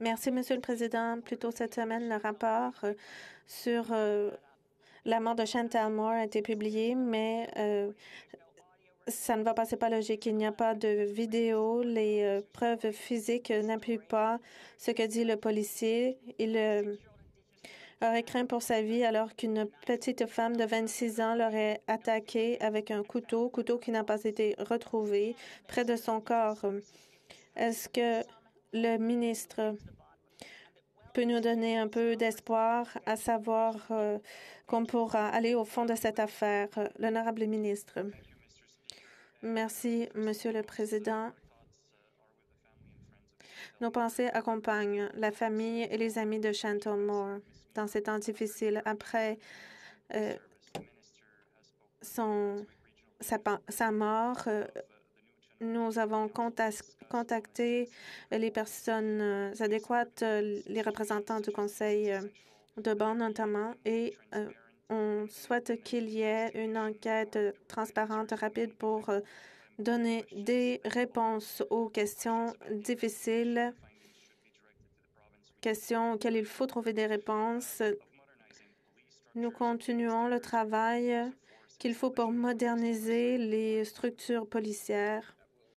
Merci, Monsieur le Président. Plus tôt cette semaine, le rapport euh, sur euh, la mort de Chantal Moore a été publié, mais euh, ça ne va pas, c'est pas logique. Il n'y a pas de vidéo. Les preuves physiques n'appuient pas ce que dit le policier. Il aurait craint pour sa vie alors qu'une petite femme de 26 ans l'aurait attaqué avec un couteau, couteau qui n'a pas été retrouvé près de son corps. Est-ce que le ministre peut nous donner un peu d'espoir à savoir euh, qu'on pourra aller au fond de cette affaire, l'honorable ministre? Merci, Monsieur le Président. Nos pensées accompagnent la famille et les amis de Chantal Moore dans ces temps difficiles. Après euh, son, sa, mort, euh, nous avons contacté les personnes euh, adéquates, les représentants du Conseil de banque notamment, et on souhaite qu'il y ait une enquête transparente, rapide pour donner des réponses aux questions difficiles, questions auxquelles il faut trouver des réponses. Nous continuons le travail qu'il faut pour moderniser les structures policières